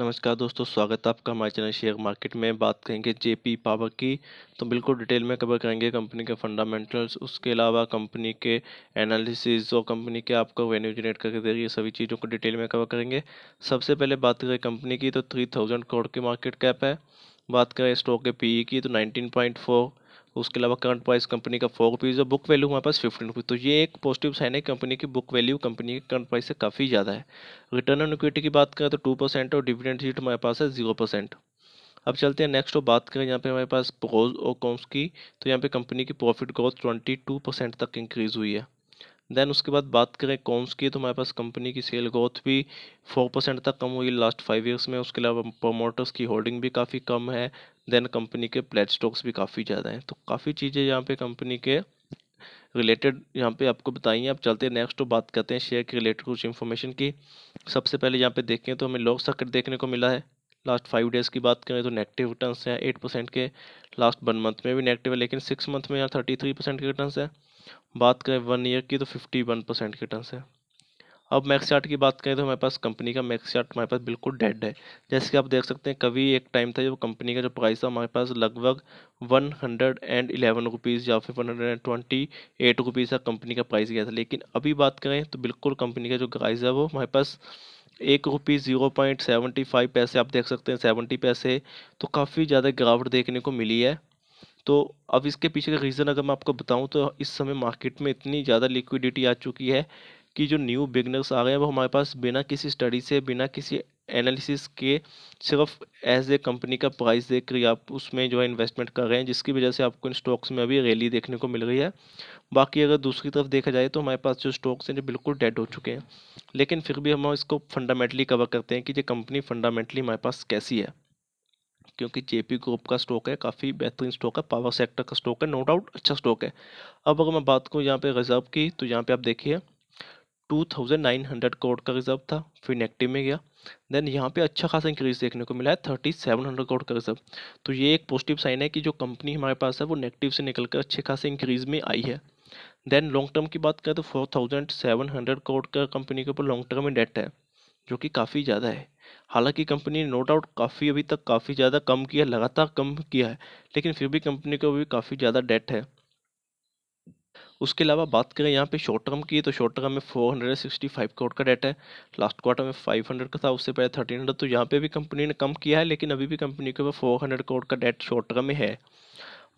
नमस्कार दोस्तों स्वागत है आपका हमारे चैनल शेयर मार्केट में बात करेंगे जेपी पावर की तो बिल्कुल डिटेल में कवर करेंगे कंपनी के फंडामेंटल्स उसके अलावा कंपनी के एनालिसिस और कंपनी के आपको वेन्यू जनरेट करके दे रही है सभी चीज़ों को डिटेल में कवर करेंगे सबसे पहले बात करें कंपनी की तो थ्री थाउजेंड करोड़ की मार्केट कैप है बात करें स्टॉक के पी e की तो नाइनटीन पॉइंट फोर उसके अलावा करंट प्राइस कंपनी का फोर रुपीज़ और बुक वैल्यू हमारे पास फिफ्टीन रुपीज़ तो ये एक पॉजिटिव साइन है कंपनी की बुक वैल्यू कंपनी के करंट प्राइस से काफ़ी ज़्यादा है रिटर्न ऑन इक्विटी की बात करें तो टू परसेंट और डिविडेंड सीट हमारे पास है जीरो परसेंट अब चलते हैं नेक्स्ट और बात करें यहाँ पे हमारे पास प्रोज और कॉम्स की तो यहाँ पे कंपनी की profit growth twenty two percent तक इंक्रीज़ हुई है देन उसके बाद बात करें कॉम्स की तो हमारे पास कंपनी की सेल ग्रोथ भी फोर परसेंट तक कम हुई लास्ट फाइव ईयर्स में उसके अलावा प्रोमोटर्स की होल्डिंग भी काफ़ी कम है देन कंपनी के प्लेट स्टॉक्स भी काफ़ी ज़्यादा हैं तो काफ़ी चीज़ें यहाँ पे कंपनी के रिलेटेड यहाँ पे आपको बताई हैं आप चलते हैं नेक्स्ट तो बात करते हैं शेयर के रिलेटेड कुछ इन्फॉर्मेशन की सबसे पहले यहाँ पे देखें तो हमें लॉक सर्किट देखने को मिला है लास्ट फाइव डेज़ की बात करें तो नेगेटिव रिटर्न हैं एट परसेंट के लास्ट वन मंथ में भी नेगेटिव है लेकिन सिक्स मंथ में यहाँ थर्टी थ्री परसेंट के रिटर्न है बात करें वन ईयर की तो फिफ्टी वन परसेंट के रिटर्न है अब मैक्स चार्ट की बात करें तो हमारे पास कंपनी का मैक्स चार्ट हमारे पास बिल्कुल डेड है जैसे कि आप देख सकते हैं कभी एक टाइम था जो कंपनी का जो प्राइस था हमारे पास लगभग one hundred and eleven rupees या फिर one hundred and twenty eight rupees का कंपनी का प्राइस गया था लेकिन अभी बात करें तो बिल्कुल कंपनी का जो प्राइस है वो हमारे पास एक rupees zero point seventy five पैसे आप देख सकते हैं सेवेंटी पैसे तो काफ़ी ज़्यादा गिरावट देखने को मिली है तो अब इसके पीछे का रीज़न अगर मैं आपको बताऊं तो इस समय मार्केट में इतनी ज़्यादा लिक्विडिटी आ चुकी है कि जो न्यू बिगनर्स आ गए हैं वो हमारे पास बिना किसी स्टडी से बिना किसी एनालिसिस के सिर्फ एज ए कंपनी का प्राइस देख कर आप उसमें जो है इन्वेस्टमेंट कर रहे हैं जिसकी वजह से आपको इन स्टॉक्स में अभी रैली देखने को मिल रही है बाकी अगर दूसरी तरफ देखा जाए तो हमारे पास जो स्टॉक्स हैं जो बिल्कुल डेड हो चुके हैं लेकिन फिर भी हम इसको फंडामेंटली कवर करते हैं कि ये कंपनी फंडामेंटली हमारे पास कैसी है क्योंकि जेपी ग्रुप का स्टॉक है काफ़ी बेहतरीन स्टॉक है पावर सेक्टर का स्टॉक है नो डाउट अच्छा स्टॉक है अब अगर मैं बात करूँ यहाँ पे रिजर्व की तो यहाँ पे आप देखिए two thousand nine hundred crore का रिजर्व था फिर नेगेटिव में गया देन यहाँ पे अच्छा खासा इंक्रीज देखने को मिला है थर्टी सेवन हंड्रेड करोड़ का रिजर्व तो ये एक पॉजिटिव साइन है कि जो कंपनी हमारे पास है वो नेगेटिव से निकल कर अच्छे खासे इंक्रीज में आई है देन लॉन्ग टर्म की बात करें तो four thousand seven hundred crore का कंपनी के ऊपर लॉन्ग टर्म में डेट है जो कि काफ़ी ज़्यादा है हालांकि कंपनी ने नो डाउट काफ़ी अभी तक काफ़ी ज़्यादा कम किया है लगातार कम किया है लेकिन फिर भी कंपनी को भी काफ़ी ज़्यादा डेट है उसके अलावा बात करें यहाँ पे शॉर्ट टर्म की तो शॉर्ट टर्म में 465 करोड़ का डेट है लास्ट क्वार्टर में 500 का था उससे पहले 1300 तो यहाँ पे भी कंपनी ने कम किया है लेकिन अभी भी कंपनी के फोर 400 करोड़ का डेट शॉर्ट टर्म में है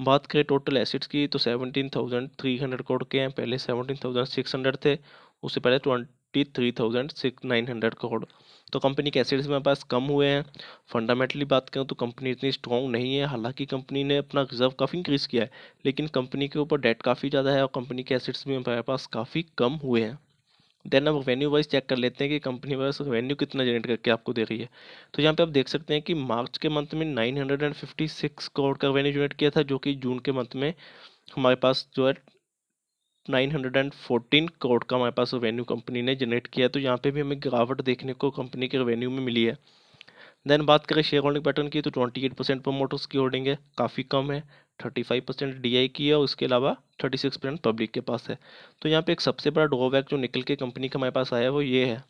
बात करें टोटल एसिड्स की तो हंड्रेड करोड़ के हैं पहले हंड्रेड थे उससे पहले fifty three thousand six nine hundred crore तो कंपनी के एसेट्स हमारे पास कम हुए हैं फंडामेंटली बात करें तो कंपनी इतनी स्ट्रॉन्ग नहीं है हालांकि कंपनी ने अपना रिजर्व काफ़ी इंक्रीज़ किया है लेकिन कंपनी के ऊपर डेट काफ़ी ज़्यादा है और कंपनी के एसेट्स भी हमारे पास काफ़ी कम हुए हैं देन अब रेवेन्यू वाइज चेक कर लेते हैं कि कंपनी वाइज रेवेन्यू कितना जनरेट करके आपको दे रही है तो यहाँ पे आप देख सकते हैं कि मार्च के मंथ में 956 करोड़ का रेवेन्यू जनरेट किया था जो कि जून के मंथ में हमारे पास जो है 914 करोड़ का हमारे पास रेवेन्यू कंपनी ने जनरेट किया है तो यहाँ पे भी हमें गिरावट देखने को कंपनी के रेवेन्यू में मिली है देन बात करें शेयर होल्डिंग पैटर्न की तो 28 परसेंट प्रोमोटर्स की होल्डिंग है काफ़ी कम है 35 परसेंट डी की है और उसके अलावा 36 परसेंट पब्लिक के पास है तो यहाँ पे एक सबसे बड़ा ड्रॉबैक जो निकल के कंपनी का हमारे पास आया है वो ये है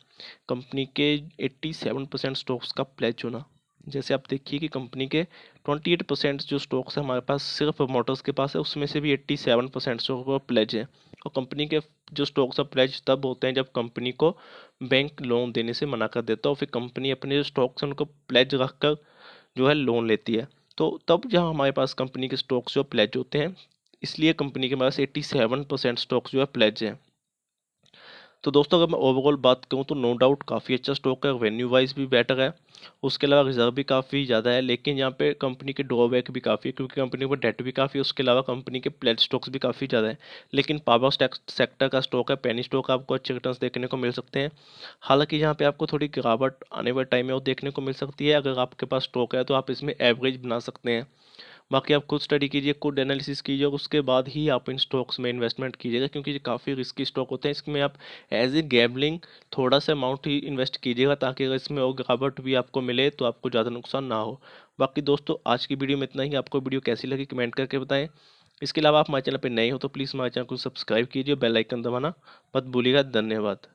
कंपनी के एट्टी परसेंट स्टॉक्स का प्लेज होना जैसे आप देखिए कि कंपनी के 28 परसेंट जो स्टॉक्स है हमारे पास सिर्फ मोटर्स के पास है उसमें से भी 87 परसेंट स्टॉक पर प्लेज है और कंपनी के जो स्टॉक्स ऑफ प्लेज तब होते हैं जब कंपनी को बैंक लोन देने से मना कर देता है और फिर कंपनी अपने जो स्टॉक्स हैं उनको प्लेज रख कर जो है लोन लेती है तो तब जहाँ हमारे पास कंपनी के स्टॉक्स जो प्लेज होते हैं इसलिए कंपनी के पास एट्टी सेवन परसेंट स्टॉक्स जो है प्लेज हैं तो दोस्तों अगर मैं ओवरऑल बात करूँ तो नो डाउट काफ़ी अच्छा स्टॉक है वेन्यू वाइज भी बेटर है उसके अलावा रिजर्व भी काफ़ी ज़्यादा है लेकिन यहाँ पे कंपनी के ड्रॉबैक भी काफ़ी है क्योंकि कंपनी पर डेट भी काफ़ी है उसके अलावा कंपनी के प्लेट स्टॉक्स भी काफ़ी ज़्यादा है लेकिन पावर सेक्टर का स्टॉक है पेनी स्टॉक आपको अच्छे रिटर्न देखने को मिल सकते हैं हालांकि यहाँ पर आपको थोड़ी गिरावट आने वाले टाइम में वो देखने को मिल सकती है अगर आपके पास स्टॉक है तो आप इसमें एवरेज बना सकते हैं बाकी आप खुद स्टडी कीजिए खुद एनालिसिस कीजिए उसके बाद ही आप इन स्टॉक्स में इन्वेस्टमेंट कीजिएगा क्योंकि ये काफ़ी रिस्की स्टॉक होते हैं इसमें आप एज ए गैबलिंग थोड़ा सा अमाउंट ही इन्वेस्ट कीजिएगा ताकि अगर इसमें और गिरावट भी आपको मिले तो आपको ज़्यादा नुकसान ना हो बाकी दोस्तों आज की वीडियो में इतना ही आपको वीडियो कैसी लगी कमेंट करके बताएं इसके अलावा आप हमारे चैनल पर नए हो तो प्लीज़ हमारे चैनल को सब्सक्राइब कीजिए बेल आइकन दबाना मत भूलिएगा धन्यवाद